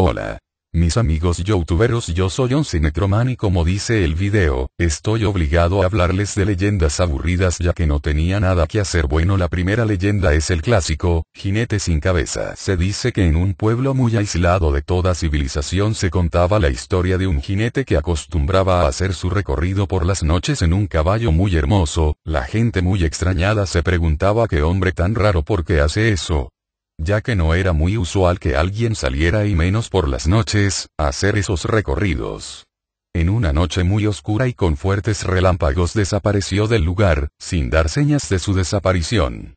Hola. Mis amigos youtuberos yo soy un cinecroman y como dice el video, estoy obligado a hablarles de leyendas aburridas ya que no tenía nada que hacer bueno la primera leyenda es el clásico, jinete sin cabeza se dice que en un pueblo muy aislado de toda civilización se contaba la historia de un jinete que acostumbraba a hacer su recorrido por las noches en un caballo muy hermoso, la gente muy extrañada se preguntaba qué hombre tan raro por qué hace eso, ya que no era muy usual que alguien saliera y menos por las noches, a hacer esos recorridos. En una noche muy oscura y con fuertes relámpagos desapareció del lugar, sin dar señas de su desaparición.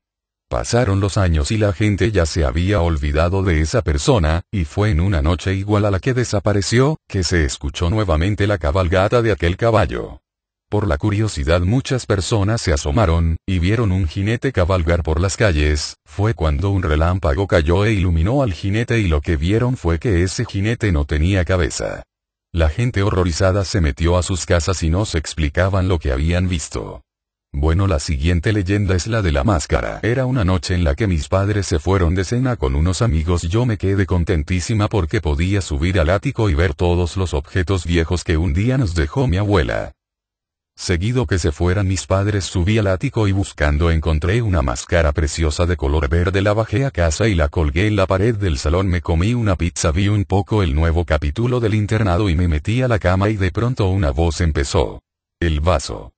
Pasaron los años y la gente ya se había olvidado de esa persona, y fue en una noche igual a la que desapareció, que se escuchó nuevamente la cabalgata de aquel caballo. Por la curiosidad muchas personas se asomaron, y vieron un jinete cabalgar por las calles, fue cuando un relámpago cayó e iluminó al jinete y lo que vieron fue que ese jinete no tenía cabeza. La gente horrorizada se metió a sus casas y no se explicaban lo que habían visto. Bueno, la siguiente leyenda es la de la máscara. Era una noche en la que mis padres se fueron de cena con unos amigos. Yo me quedé contentísima porque podía subir al ático y ver todos los objetos viejos que un día nos dejó mi abuela. Seguido que se fueran mis padres subí al ático y buscando encontré una máscara preciosa de color verde la bajé a casa y la colgué en la pared del salón me comí una pizza vi un poco el nuevo capítulo del internado y me metí a la cama y de pronto una voz empezó. El vaso.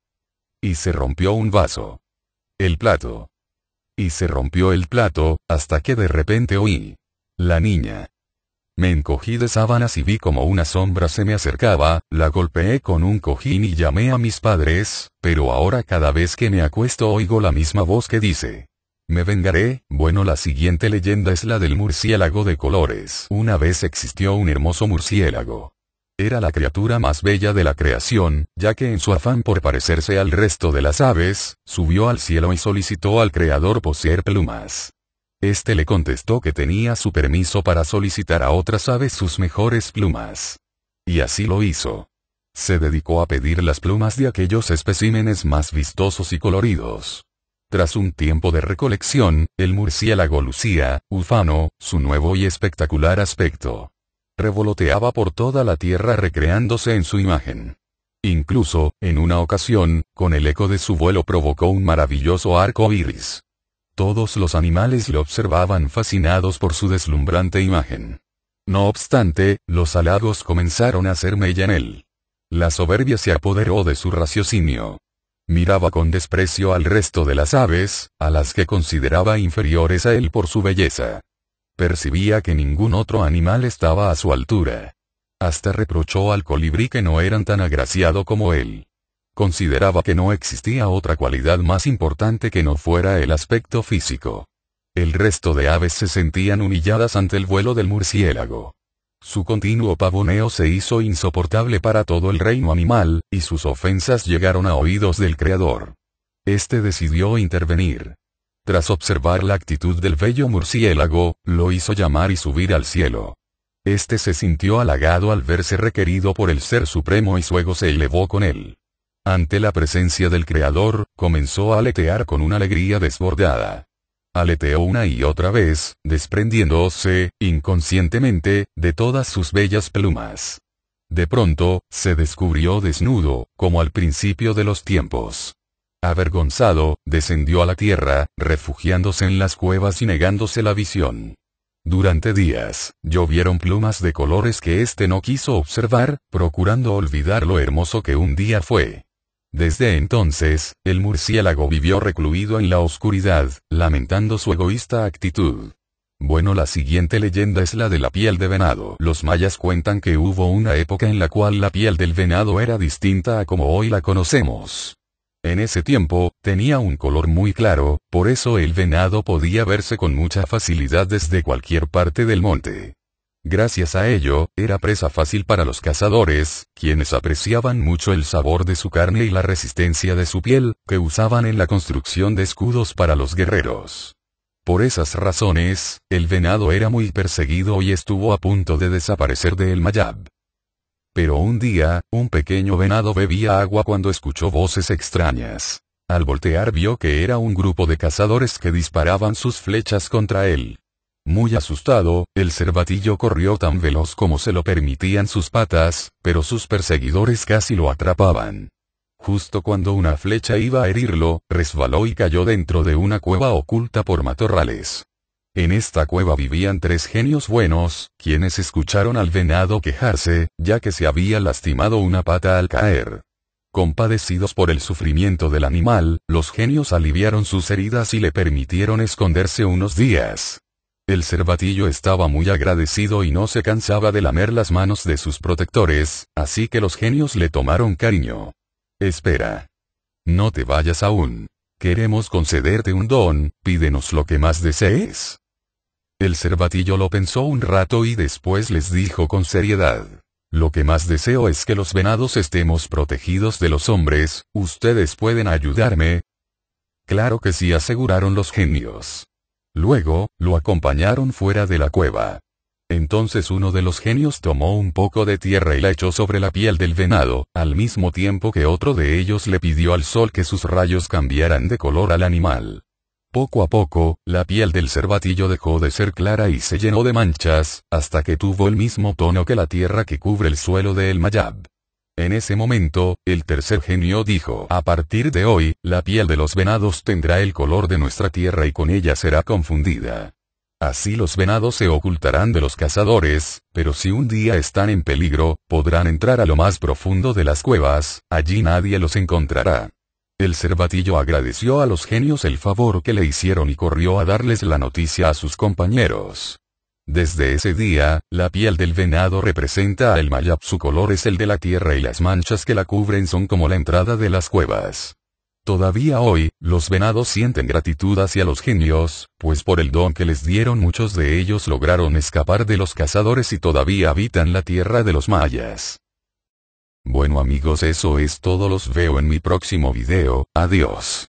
Y se rompió un vaso. El plato. Y se rompió el plato, hasta que de repente oí. La niña. Me encogí de sábanas y vi como una sombra se me acercaba, la golpeé con un cojín y llamé a mis padres, pero ahora cada vez que me acuesto oigo la misma voz que dice. Me vengaré, bueno la siguiente leyenda es la del murciélago de colores. Una vez existió un hermoso murciélago. Era la criatura más bella de la creación, ya que en su afán por parecerse al resto de las aves, subió al cielo y solicitó al Creador poseer plumas. Este le contestó que tenía su permiso para solicitar a otras aves sus mejores plumas. Y así lo hizo. Se dedicó a pedir las plumas de aquellos especímenes más vistosos y coloridos. Tras un tiempo de recolección, el murciélago lucía, ufano, su nuevo y espectacular aspecto. Revoloteaba por toda la tierra recreándose en su imagen. Incluso, en una ocasión, con el eco de su vuelo provocó un maravilloso arco iris. Todos los animales lo observaban fascinados por su deslumbrante imagen. No obstante, los halagos comenzaron a ser mella en él. La soberbia se apoderó de su raciocinio. Miraba con desprecio al resto de las aves, a las que consideraba inferiores a él por su belleza. Percibía que ningún otro animal estaba a su altura. Hasta reprochó al colibrí que no eran tan agraciado como él. Consideraba que no existía otra cualidad más importante que no fuera el aspecto físico. El resto de aves se sentían humilladas ante el vuelo del murciélago. Su continuo pavoneo se hizo insoportable para todo el reino animal, y sus ofensas llegaron a oídos del Creador. Este decidió intervenir. Tras observar la actitud del bello murciélago, lo hizo llamar y subir al cielo. Este se sintió halagado al verse requerido por el Ser Supremo y su ego se elevó con él. Ante la presencia del Creador, comenzó a aletear con una alegría desbordada. Aleteó una y otra vez, desprendiéndose, inconscientemente, de todas sus bellas plumas. De pronto, se descubrió desnudo, como al principio de los tiempos. Avergonzado, descendió a la tierra, refugiándose en las cuevas y negándose la visión. Durante días, llovieron plumas de colores que éste no quiso observar, procurando olvidar lo hermoso que un día fue. Desde entonces, el murciélago vivió recluido en la oscuridad, lamentando su egoísta actitud. Bueno, la siguiente leyenda es la de la piel de venado. Los mayas cuentan que hubo una época en la cual la piel del venado era distinta a como hoy la conocemos. En ese tiempo, tenía un color muy claro, por eso el venado podía verse con mucha facilidad desde cualquier parte del monte. Gracias a ello, era presa fácil para los cazadores, quienes apreciaban mucho el sabor de su carne y la resistencia de su piel, que usaban en la construcción de escudos para los guerreros. Por esas razones, el venado era muy perseguido y estuvo a punto de desaparecer del Mayab. Pero un día, un pequeño venado bebía agua cuando escuchó voces extrañas. Al voltear vio que era un grupo de cazadores que disparaban sus flechas contra él. Muy asustado, el cervatillo corrió tan veloz como se lo permitían sus patas, pero sus perseguidores casi lo atrapaban. Justo cuando una flecha iba a herirlo, resbaló y cayó dentro de una cueva oculta por matorrales. En esta cueva vivían tres genios buenos, quienes escucharon al venado quejarse, ya que se había lastimado una pata al caer. Compadecidos por el sufrimiento del animal, los genios aliviaron sus heridas y le permitieron esconderse unos días. El cervatillo estaba muy agradecido y no se cansaba de lamer las manos de sus protectores, así que los genios le tomaron cariño. Espera. No te vayas aún. Queremos concederte un don, pídenos lo que más desees. El cervatillo lo pensó un rato y después les dijo con seriedad. Lo que más deseo es que los venados estemos protegidos de los hombres, ¿ustedes pueden ayudarme? Claro que sí, aseguraron los genios. Luego, lo acompañaron fuera de la cueva. Entonces uno de los genios tomó un poco de tierra y la echó sobre la piel del venado, al mismo tiempo que otro de ellos le pidió al sol que sus rayos cambiaran de color al animal. Poco a poco, la piel del cervatillo dejó de ser clara y se llenó de manchas, hasta que tuvo el mismo tono que la tierra que cubre el suelo del Mayab. En ese momento, el tercer genio dijo, a partir de hoy, la piel de los venados tendrá el color de nuestra tierra y con ella será confundida. Así los venados se ocultarán de los cazadores, pero si un día están en peligro, podrán entrar a lo más profundo de las cuevas, allí nadie los encontrará. El cervatillo agradeció a los genios el favor que le hicieron y corrió a darles la noticia a sus compañeros. Desde ese día, la piel del venado representa al Mayab. Su color es el de la tierra y las manchas que la cubren son como la entrada de las cuevas. Todavía hoy, los venados sienten gratitud hacia los genios, pues por el don que les dieron muchos de ellos lograron escapar de los cazadores y todavía habitan la tierra de los mayas. Bueno amigos eso es todo los veo en mi próximo video, adiós.